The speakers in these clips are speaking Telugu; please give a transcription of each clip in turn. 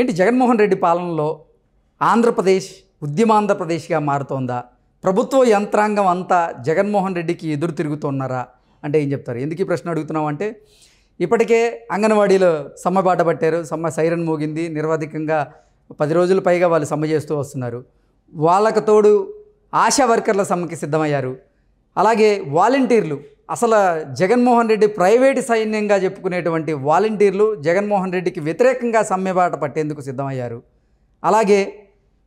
ఏంటి జగన్మోహన్ రెడ్డి పాలనలో ఆంధ్రప్రదేశ్ ఉద్యమాంధ్రప్రదేశ్గా మారుతోందా ప్రభుత్వ యంత్రాంగం అంతా జగన్మోహన్ రెడ్డికి ఎదురు తిరుగుతున్నారా అంటే ఏం చెప్తారు ఎందుకు ఈ ప్రశ్న అడుగుతున్నాం అంటే ఇప్పటికే అంగన్వాడీలో సమ్మె బాట పట్టారు సమ్మె సైరన్ మోగింది నిర్వాధికంగా పది రోజుల పైగా వాళ్ళు సమ్మె చేస్తూ వస్తున్నారు వాళ్ళకు తోడు ఆశా వర్కర్ల సమ్మెకి సిద్ధమయ్యారు అలాగే వాలంటీర్లు అసలు జగన్మోహన్ రెడ్డి ప్రైవేటు సైన్యంగా చెప్పుకునేటువంటి వాలంటీర్లు జగన్మోహన్ రెడ్డికి వ్యతిరేకంగా సమ్మెబాట పట్టేందుకు సిద్ధమయ్యారు అలాగే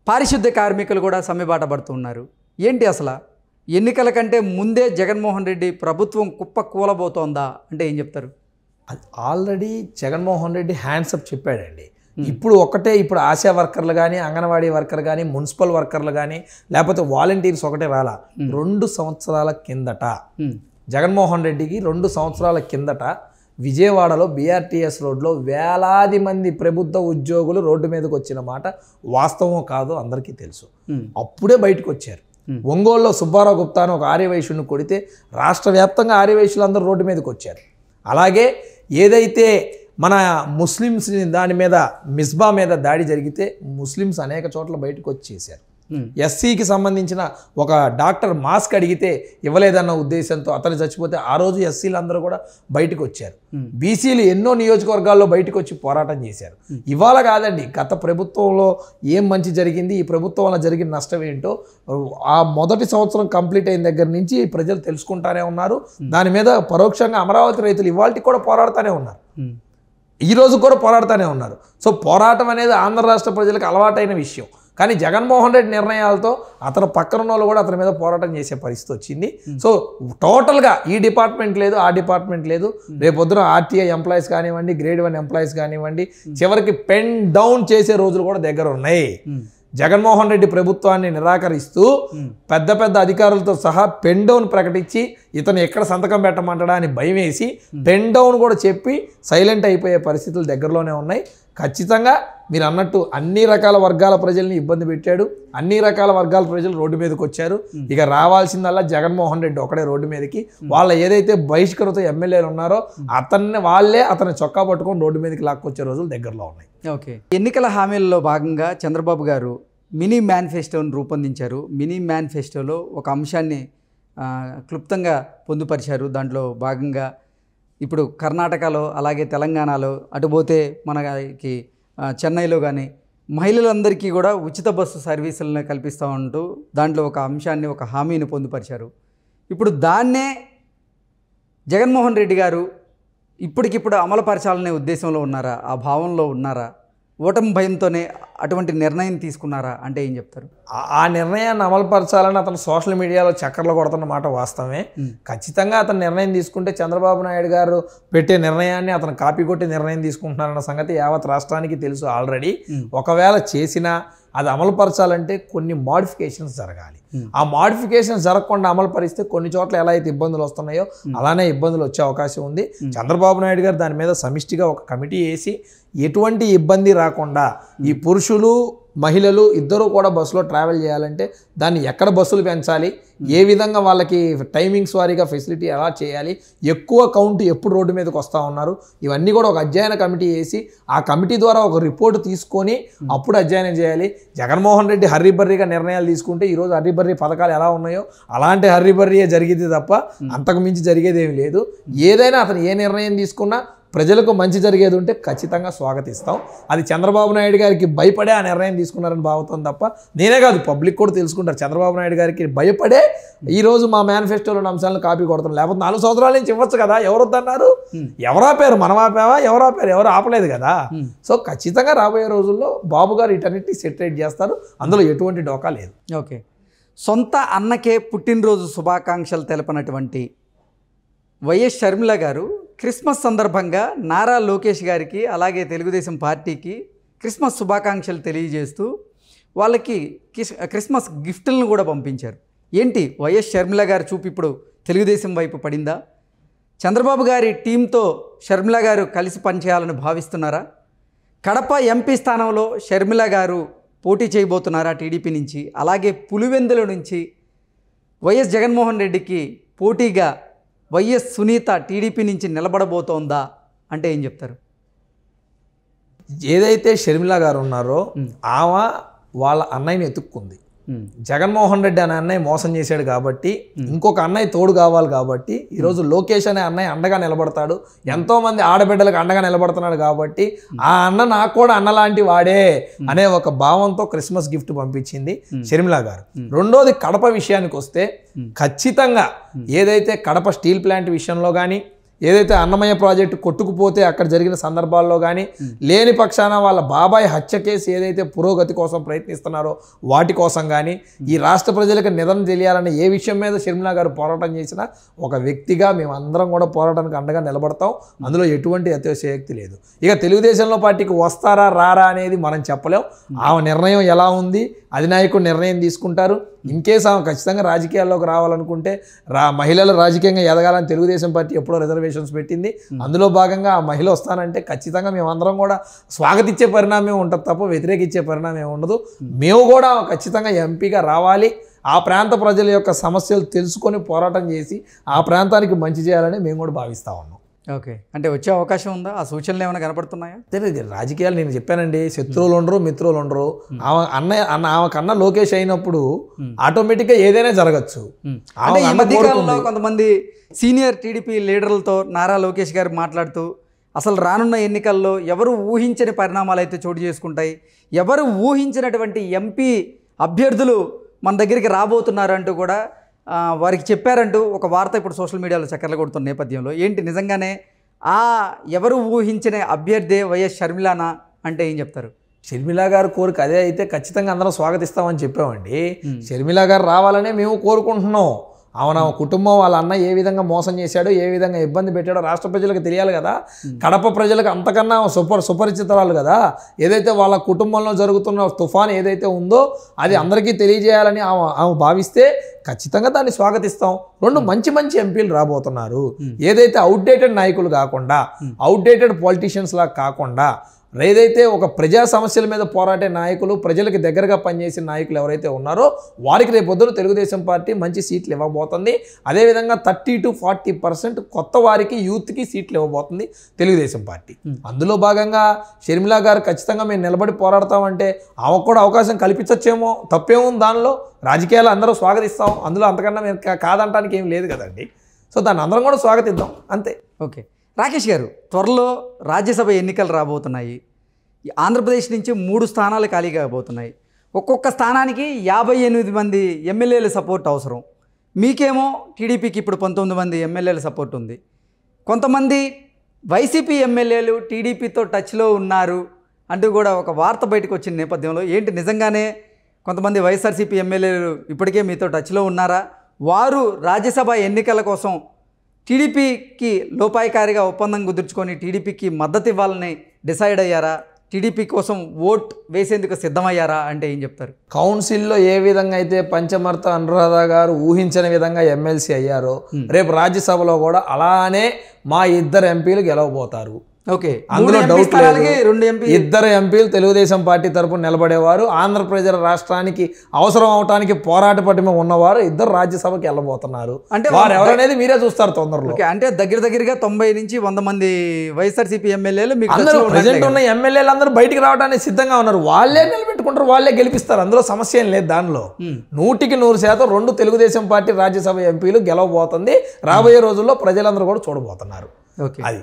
పారిశుద్ధ కార్మికులు కూడా సమ్మెబాట పడుతున్నారు ఏంటి అసలు ఎన్నికల కంటే ముందే జగన్మోహన్ రెడ్డి ప్రభుత్వం కుప్ప కూలబోతోందా అంటే ఏం చెప్తారు ఆల్రెడీ జగన్మోహన్ రెడ్డి హ్యాండ్సప్ చెప్పాడండి ఇప్పుడు ఒకటే ఇప్పుడు ఆశా వర్కర్లు కానీ అంగన్వాడీ వర్కర్ కానీ మున్సిపల్ వర్కర్లు కానీ లేకపోతే వాలంటీర్స్ ఒకటే రాలా రెండు సంవత్సరాల కిందట జగన్మోహన్ రెడ్డికి రెండు సంవత్సరాల కిందట విజయవాడలో బీఆర్టీఎస్ రోడ్లో వేలాది మంది ప్రభుత్వ ఉద్యోగులు రోడ్డు మీదకి వచ్చిన మాట వాస్తవం కాదు అందరికీ తెలుసు అప్పుడే బయటకు వచ్చారు ఒంగోలులో సుబ్బారావు గుప్తా అని ఒక ఆర్యవైశ్యుని కొడితే రాష్ట్ర వ్యాప్తంగా ఆర్యవైశ్యులందరూ రోడ్డు మీదకి వచ్చారు అలాగే ఏదైతే మన ముస్లిమ్స్ని దాని మీద మిస్బా మీద దాడి జరిగితే ముస్లిమ్స్ అనేక చోట్ల బయటకు వచ్చేసారు Hmm. ఎస్సీకి సంబంధించిన ఒక డాక్టర్ మాస్క్ అడిగితే ఇవ్వలేదన్న ఉద్దేశంతో అతను చచ్చిపోతే ఆ రోజు ఎస్సీలు అందరూ కూడా బయటకు వచ్చారు hmm. బీసీలు ఎన్నో నియోజకవర్గాల్లో బయటకు వచ్చి పోరాటం చేశారు hmm. ఇవాళ కాదండి గత ప్రభుత్వంలో ఏం మంచి జరిగింది ఈ ప్రభుత్వం వల్ల జరిగిన నష్టం ఏంటో ఆ మొదటి సంవత్సరం కంప్లీట్ అయిన దగ్గర నుంచి ప్రజలు తెలుసుకుంటానే ఉన్నారు దాని మీద పరోక్షంగా అమరావతి రైతులు ఇవాళకి కూడా పోరాడుతూనే ఉన్నారు ఈ రోజు కూడా పోరాడుతూనే ఉన్నారు సో పోరాటం అనేది ఆంధ్ర రాష్ట్ర ప్రజలకు అలవాటైన విషయం కానీ జగన్మోహన్ రెడ్డి నిర్ణయాలతో అతను పక్కన ఉన్న వాళ్ళు కూడా అతని మీద పోరాటం చేసే పరిస్థితి వచ్చింది hmm. సో టోటల్గా ఈ డిపార్ట్మెంట్ లేదు ఆ డిపార్ట్మెంట్ లేదు hmm. రేపొద్దున ఆర్టీఐ ఎంప్లాయీస్ కానివ్వండి గ్రేడ్ వన్ ఎంప్లాయీస్ కానివ్వండి hmm. చివరికి పెన్ డౌన్ చేసే రోజులు కూడా దగ్గర ఉన్నాయి జగన్మోహన్ రెడ్డి ప్రభుత్వాన్ని నిరాకరిస్తూ పెద్ద పెద్ద అధికారులతో సహా పెండౌన్ ప్రకటించి ఇతను ఎక్కడ సంతకం పెట్టమంటాడా అని భయం వేసి పెండౌన్ కూడా చెప్పి సైలెంట్ అయిపోయే పరిస్థితులు దగ్గరలోనే ఉన్నాయి ఖచ్చితంగా మీరు అన్నట్టు అన్ని రకాల వర్గాల ప్రజల్ని ఇబ్బంది పెట్టాడు అన్ని రకాల వర్గాల ప్రజలు రోడ్డు మీదకి వచ్చారు ఇక రావాల్సిందల్లా జగన్మోహన్ రెడ్డి ఒకడే రోడ్డు మీదకి వాళ్ళ ఏదైతే బహిష్కృత ఎమ్మెల్యేలు ఉన్నారో అతన్ని వాళ్ళే అతని చొక్కా పట్టుకొని రోడ్డు మీదకి లాక్కొచ్చే రోజులు దగ్గరలో ఉన్నాయి ఓకే ఎన్నికల హామీలలో భాగంగా చంద్రబాబు గారు మినీ మేనిఫెస్టోను రూపొందించారు మినీ మేనిఫెస్టోలో ఒక అంశాన్ని క్లుప్తంగా పొందుపరిచారు దాంట్లో భాగంగా ఇప్పుడు కర్ణాటకలో అలాగే తెలంగాణలో అటుపోతే మనకి చెన్నైలో కానీ మహిళలందరికీ కూడా ఉచిత బస్సు సర్వీసులను కల్పిస్తూ ఉంటూ దాంట్లో ఒక అంశాన్ని ఒక హామీని పొందుపరిచారు ఇప్పుడు దాన్నే జగన్మోహన్ రెడ్డి గారు ఇప్పటికిప్పుడు అమలుపరచాలనే ఉద్దేశంలో ఉన్నారా ఆ భావంలో ఉన్నారా ఓటం భయంతోనే అటువంటి నిర్ణయం తీసుకున్నారా అంటే ఏం చెప్తారు ఆ నిర్ణయాన్ని అమలుపరచాలని అతను సోషల్ మీడియాలో చక్కర్లు కొడుతున్న మాట వాస్తవమే ఖచ్చితంగా అతను నిర్ణయం తీసుకుంటే చంద్రబాబు నాయుడు గారు పెట్టే నిర్ణయాన్ని అతను కాపీ కొట్టి నిర్ణయం తీసుకుంటున్నారన్న సంగతి యావత్ రాష్ట్రానికి తెలుసు ఆల్రెడీ ఒకవేళ చేసినా అది అమలుపరచాలంటే కొన్ని మాడిఫికేషన్స్ జరగాలి ఆ మాడిఫికేషన్ జరగకుండా అమలు పరిస్తే కొన్ని చోట్ల ఎలా అయితే ఇబ్బందులు వస్తున్నాయో అలానే ఇబ్బందులు వచ్చే అవకాశం ఉంది చంద్రబాబు నాయుడు గారు దాని మీద సమిష్టిగా ఒక కమిటీ వేసి ఎటువంటి ఇబ్బంది రాకుండా ఈ పురుషులు మహిళలు ఇద్దరూ కూడా బస్సులో ట్రావెల్ చేయాలంటే దాన్ని ఎక్కడ బస్సులు పెంచాలి ఏ విధంగా వాళ్ళకి టైమింగ్స్ వారీగా ఫెసిలిటీ ఎలా చేయాలి ఎక్కువ కౌంట్ ఎప్పుడు రోడ్డు మీదకి వస్తూ ఉన్నారు ఇవన్నీ కూడా ఒక అధ్యయన కమిటీ వేసి ఆ కమిటీ ద్వారా ఒక రిపోర్ట్ తీసుకొని అప్పుడు అధ్యయనం చేయాలి జగన్మోహన్ రెడ్డి హర్రీబర్రీగా నిర్ణయాలు తీసుకుంటే ఈరోజు హర్రీబర్రీ పథకాలు ఎలా ఉన్నాయో అలాంటి హర్రీబర్రీయే జరిగింది తప్ప అంతకు మించి జరిగేదేమి లేదు ఏదైనా అతను ఏ నిర్ణయం తీసుకున్నా ప్రజలకు మంచి జరిగేది ఉంటే ఖచ్చితంగా స్వాగతిస్తాం అది చంద్రబాబు నాయుడు గారికి భయపడే ఆ నిర్ణయం తీసుకున్నారని భావతం తప్ప నేనే కాదు పబ్లిక్ కూడా తెలుసుకుంటారు చంద్రబాబు నాయుడు గారికి భయపడే ఈరోజు మా మేనిఫెస్టోలో అంశాలను కాపీ కొడతాం లేకపోతే నాలుగు సంవత్సరాల నుంచి ఇవ్వచ్చు కదా వద్దన్నారు ఎవరు ఆపారు మనం ఆపావా ఎవరు ఆపారు ఎవరు ఆపలేదు కదా సో ఖచ్చితంగా రాబోయే రోజుల్లో బాబు గారు ఇటన్నిటి సెటరేట్ చేస్తారు అందులో ఎటువంటి డోకా లేదు ఓకే సొంత అన్నకే పుట్టినరోజు శుభాకాంక్షలు తెలిపినటువంటి వైఎస్ షర్మిల గారు క్రిస్మస్ సందర్భంగా నారా లోకేష్ గారికి అలాగే తెలుగుదేశం పార్టీకి క్రిస్మస్ శుభాకాంక్షలు తెలియజేస్తూ వాళ్ళకి క్రిస్మస్ గిఫ్ట్లను కూడా పంపించారు ఏంటి వైఎస్ షర్మిల గారు చూపు ఇప్పుడు తెలుగుదేశం వైపు పడిందా చంద్రబాబు గారి టీంతో షర్మిల గారు కలిసి పనిచేయాలని భావిస్తున్నారా కడప ఎంపీ స్థానంలో షర్మిల గారు పోటీ చేయబోతున్నారా టీడీపీ నుంచి అలాగే పులివెందుల నుంచి వైఎస్ జగన్మోహన్ రెడ్డికి పోటీగా వైఎస్ సునీత టీడీపీ నుంచి నిలబడబోతోందా అంటే ఏం చెప్తారు ఏదైతే షర్మిల గారు ఉన్నారో ఆమె వాళ్ళ అన్నయ్యని ఎత్తుక్కుంది Hmm. జగన్మోహన్ రెడ్డి అనే అన్నయ్య మోసం చేశాడు కాబట్టి hmm. ఇంకొక అన్నయ్య తోడు కావాలి కాబట్టి hmm. ఈరోజు లోకేష్ అనే అన్నయ్య అండగా నిలబడతాడు ఎంతోమంది ఆడబిడ్డలకు అండగా నిలబడుతున్నాడు కాబట్టి ఆ అన్న నాకు కూడా అన్నలాంటి వాడే అనే ఒక భావంతో క్రిస్మస్ గిఫ్ట్ పంపించింది షర్మిలా గారు రెండోది కడప విషయానికి వస్తే ఖచ్చితంగా ఏదైతే కడప స్టీల్ ప్లాంట్ విషయంలో కానీ ఏదైతే అన్నమయ్య ప్రాజెక్టు కొట్టుకుపోతే అక్కడ జరిగిన సందర్భాల్లో కానీ లేని పక్షాన వాళ్ళ బాబాయ్ హత్య కేసు ఏదైతే పురోగతి కోసం ప్రయత్నిస్తున్నారో వాటి కోసం కానీ ఈ రాష్ట్ర ప్రజలకు నిధనం తెలియాలని ఏ విషయం మీద షర్మిలా గారు పోరాటం చేసినా ఒక వ్యక్తిగా మేమందరం కూడా పోరాటానికి అండగా నిలబడతాం అందులో ఎటువంటి అత్యవశక్తి లేదు ఇక తెలుగుదేశంలో పార్టీకి వస్తారా రారా అనేది మనం చెప్పలేం ఆమె నిర్ణయం ఎలా ఉంది అధినాయకుడు నిర్ణయం తీసుకుంటారు ఇన్ ఆమె ఖచ్చితంగా రాజకీయాల్లోకి రావాలనుకుంటే రా మహిళలు రాజకీయంగా ఎదగాలని తెలుగుదేశం పార్టీ ఎప్పుడో రిజర్వేషన్స్ పెట్టింది అందులో భాగంగా ఆ మహిళ వస్తానంటే ఖచ్చితంగా మేమందరం కూడా స్వాగతించే పరిణామం ఉంటుంది తప్ప వ్యతిరేకించే పరిణామం ఉండదు మేము కూడా ఖచ్చితంగా ఎంపీగా రావాలి ఆ ప్రాంత ప్రజల యొక్క సమస్యలు తెలుసుకొని పోరాటం చేసి ఆ ప్రాంతానికి మంచి చేయాలని మేము కూడా భావిస్తూ ఉన్నాం ఓకే అంటే వచ్చే అవకాశం ఉందా ఆ సూచనలు ఏమైనా కనపడుతున్నాయా తెలియదు రాజకీయాలు నేను చెప్పానండి శత్రువులు ఉండరు మిత్రులు ఉండరు ఆమె అన్నయ్య అన్న ఆమె లోకేష్ అయినప్పుడు ఆటోమేటిక్గా ఏదైనా జరగచ్చు కొంతమంది సీనియర్ టీడీపీ లీడర్లతో నారా లోకేష్ గారు మాట్లాడుతూ అసలు రానున్న ఎన్నికల్లో ఎవరు ఊహించని పరిణామాలు అయితే చోటు చేసుకుంటాయి ఎవరు ఊహించినటువంటి ఎంపీ అభ్యర్థులు మన దగ్గరికి రాబోతున్నారు అంటూ కూడా వారికి చెప్పారంటూ ఒక వార్త ఇప్పుడు సోషల్ మీడియాలో చక్కర్లు కొడుతున్న నేపథ్యంలో ఏంటి నిజంగానే ఆ ఎవరు ఊహించిన అభ్యర్థి వైఎస్ షర్మిలానా అంటే ఏం చెప్తారు షర్మిలా గారు కోరిక అదే అయితే ఖచ్చితంగా అందరం స్వాగతిస్తామని చెప్పామండి షర్మిలా గారు రావాలనే మేము కోరుకుంటున్నాం అవునా కుటుంబం వాళ్ళ అన్న ఏ విధంగా మోసం చేశాడో ఏ విధంగా ఇబ్బంది పెట్టాడో రాష్ట్ర ప్రజలకు తెలియాలి కదా కడప ప్రజలకు అంతకన్నా సుప సుపరిచితరాలు కదా ఏదైతే వాళ్ళ కుటుంబంలో జరుగుతున్న తుఫాన్ ఏదైతే ఉందో అది అందరికీ తెలియజేయాలని ఆమె భావిస్తే ఖచ్చితంగా దాన్ని స్వాగతిస్తాం రెండు మంచి మంచి ఎంపీలు రాబోతున్నారు ఏదైతే అవుట్డేటెడ్ నాయకులు కాకుండా అవుట్డేటెడ్ పాలిటీషియన్స్ లా కాకుండా ఏదైతే ఒక ప్రజా సమస్యల మీద పోరాడే నాయకులు ప్రజలకు దగ్గరగా పనిచేసిన నాయకులు ఎవరైతే ఉన్నారో వారికి రేపొద్దున తెలుగుదేశం పార్టీ మంచి సీట్లు ఇవ్వబోతుంది అదేవిధంగా థర్టీ టు ఫార్టీ పర్సెంట్ కొత్త వారికి యూత్కి సీట్లు ఇవ్వబోతుంది తెలుగుదేశం పార్టీ hmm. అందులో భాగంగా షర్మిలా గారు ఖచ్చితంగా మేము నిలబడి పోరాడతామంటే ఆమెకు కూడా అవకాశం కల్పించచ్చేమో తప్పేముంది దానిలో రాజకీయాలు అందరూ స్వాగతిస్తాం అందులో అంతకన్నా మేము కాదంటానికి ఏం లేదు కదండి సో దాన్ని అందరం కూడా స్వాగతిద్దాం అంతే ఓకే రాకేష్ గారు త్వరలో రాజ్యసభ ఎన్నికలు రాబోతున్నాయి ఆంధ్రప్రదేశ్ నుంచి మూడు స్థానాలు ఖాళీ కాబోతున్నాయి ఒక్కొక్క స్థానానికి యాభై ఎనిమిది మంది ఎమ్మెల్యేల సపోర్ట్ అవసరం మీకేమో టీడీపీకి ఇప్పుడు పంతొమ్మిది మంది ఎమ్మెల్యేల సపోర్ట్ ఉంది కొంతమంది వైసీపీ ఎమ్మెల్యేలు టీడీపీతో టచ్లో ఉన్నారు అంటూ కూడా ఒక వార్త బయటకు వచ్చిన నేపథ్యంలో ఏంటి నిజంగానే కొంతమంది వైఎస్ఆర్సీపీ ఎమ్మెల్యేలు ఇప్పటికే మీతో టచ్లో ఉన్నారా వారు రాజ్యసభ ఎన్నికల కోసం టీడీపీకి లోపాయకారిగా ఒప్పందం కుదుర్చుకొని టీడీపీకి మద్దతు ఇవ్వాలని డిసైడ్ అయ్యారా టీడీపీ కోసం ఓట్ వేసేందుకు సిద్ధమయ్యారా అంటే ఏం చెప్తారు కౌన్సిల్లో ఏ విధంగా అయితే పంచమర్త అనురాధ గారు ఊహించని విధంగా ఎమ్మెల్సీ అయ్యారో రేపు రాజ్యసభలో కూడా అలానే మా ఇద్దరు ఎంపీలు గెలవబోతారు ఓకే రెండు ఇద్దరు ఎంపీలు తెలుగుదేశం పార్టీ తరపున నిలబడేవారు ఆంధ్రప్రదేశ్ రాష్ట్రానికి అవసరం అవటానికి పోరాట పటిమ ఉన్నవారు ఇద్దరు రాజ్యసభకి వెళ్ళబోతున్నారు అంటే వారు ఎవరనేది మీరే చూస్తారు తొందరలో అంటే దగ్గర దగ్గరగా తొంభై నుంచి వంద మంది వైఎస్ఆర్సీపీ ఎమ్మెల్యేలు మీకు ప్రజెంట్ ఉన్న ఎమ్మెల్యేలు అందరూ బయటికి రావడానికి సిద్ధంగా ఉన్నారు వాళ్ళే నిలబెట్టుకుంటారు వాళ్ళే గెలిపిస్తారు అందులో సమస్య ఏం లేదు దానిలో నూటికి నూరు శాతం రెండు తెలుగుదేశం పార్టీ రాజ్యసభ ఎంపీలు గెలవబోతుంది రాబోయే రోజుల్లో ప్రజలందరూ కూడా చూడబోతున్నారు ఓకే అది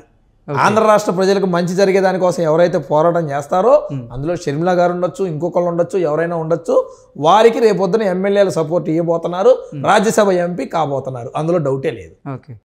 ఆంధ్ర రాష్ట్ర ప్రజలకు మంచి జరిగే దానికోసం ఎవరైతే పోరాటం చేస్తారో అందులో షర్మిల గారు ఉండొచ్చు ఇంకొకళ్ళు ఉండొచ్చు ఎవరైనా ఉండొచ్చు వారికి రేపొద్దున ఎమ్మెల్యేల సపోర్ట్ ఇవ్వబోతున్నారు రాజ్యసభ ఎంపీ కాబోతున్నారు అందులో డౌటే లేదు ఓకే